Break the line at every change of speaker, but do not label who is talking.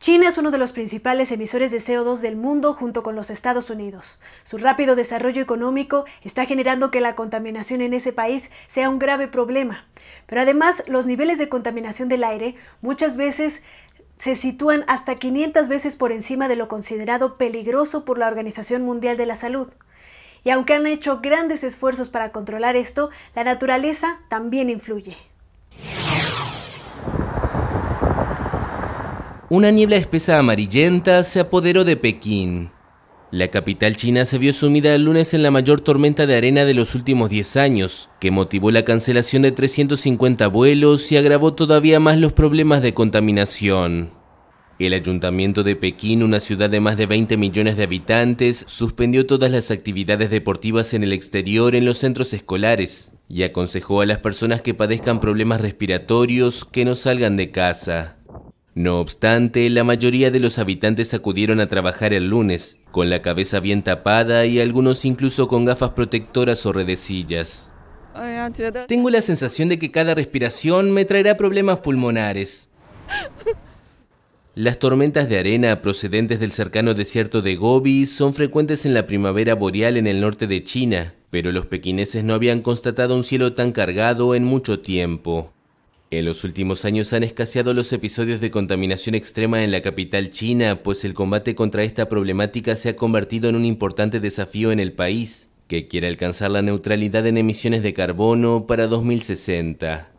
China es uno de los principales emisores de CO2 del mundo junto con los Estados Unidos. Su rápido desarrollo económico está generando que la contaminación en ese país sea un grave problema. Pero además los niveles de contaminación del aire muchas veces se sitúan hasta 500 veces por encima de lo considerado peligroso por la Organización Mundial de la Salud. Y aunque han hecho grandes esfuerzos para controlar esto, la naturaleza también influye.
una niebla espesa amarillenta se apoderó de Pekín. La capital china se vio sumida el lunes en la mayor tormenta de arena de los últimos 10 años, que motivó la cancelación de 350 vuelos y agravó todavía más los problemas de contaminación. El ayuntamiento de Pekín, una ciudad de más de 20 millones de habitantes, suspendió todas las actividades deportivas en el exterior en los centros escolares y aconsejó a las personas que padezcan problemas respiratorios que no salgan de casa. No obstante, la mayoría de los habitantes acudieron a trabajar el lunes, con la cabeza bien tapada y algunos incluso con gafas protectoras o redecillas. Tengo la sensación de que cada respiración me traerá problemas pulmonares. Las tormentas de arena procedentes del cercano desierto de Gobi son frecuentes en la primavera boreal en el norte de China, pero los pequineses no habían constatado un cielo tan cargado en mucho tiempo. En los últimos años han escaseado los episodios de contaminación extrema en la capital china, pues el combate contra esta problemática se ha convertido en un importante desafío en el país, que quiere alcanzar la neutralidad en emisiones de carbono para 2060.